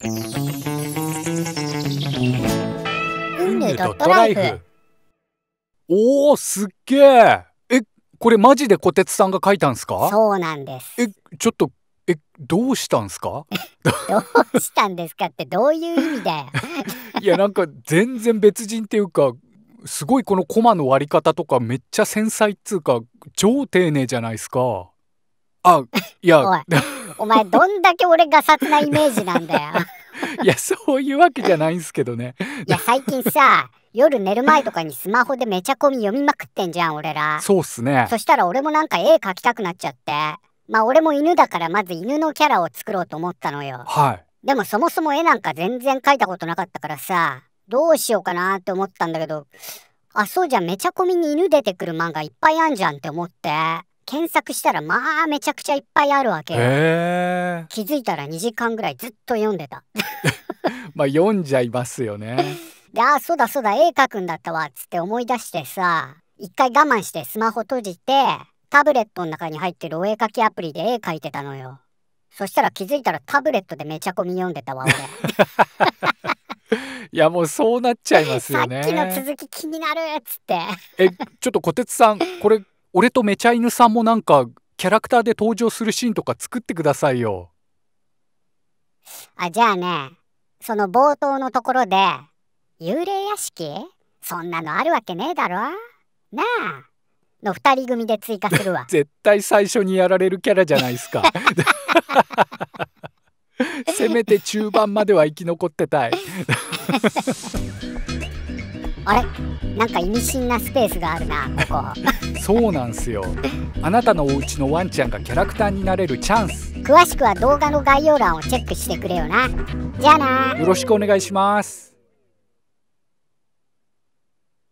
運命ドットライフおおすっげええこれマジでこてつさんが書いたんすかそうなんですえちょっとえどうしたんすか どうしたんですかってどういう意味だよ いやなんか全然別人っていうかすごいこのコマの割り方とかめっちゃ繊細っつうか超丁寧じゃないですかあいや お前どんだけ俺がさつなイメージなんだよ いやそういうわけじゃないんすけどねいや最近さ夜寝る前とかにスマホでめちゃコミ読みまくってんじゃん俺らそうっすねそしたら俺もなんか絵描きたくなっちゃってまあ俺も犬だからまず犬のキャラを作ろうと思ったのよはいでもそもそも絵なんか全然描いたことなかったからさどうしようかなって思ったんだけどあそうじゃめちゃコミに犬出てくる漫画いっぱいあんじゃんって思って検索したらまあめちゃくちゃいっぱいあるわけよ。気づいたら2時間ぐらいずっと読んでた。まあ読んじゃいますよね。で、ああ、そうだそうだ、絵描くんだったわ、っつって思い出してさ、一回我慢してスマホ閉じて、タブレットの中に入ってるお絵描きアプリで絵描いてたのよ。そしたら気づいたらタブレットでめちゃこみ読んでたわ、俺。いやもうそうなっちゃいますよね。さっきの続き気になるっつって。え、ちょっと小鉄さん、これ俺とめちゃ犬さんもなんかキャラクターで登場するシーンとか作ってくださいよ。あじゃあねその冒頭のところで幽霊屋敷そんなのあるわけねえだろなあの2人組で追加するわ 絶対最初にやられるキャラじゃないですか せめて中盤までは生き残ってたいあれなんか意味深なスペースがあるなここ そうなんすよあなたのお家のワンちゃんがキャラクターになれるチャンス詳しくは動画の概要欄をチェックしてくれよなじゃあなよろしくお願いします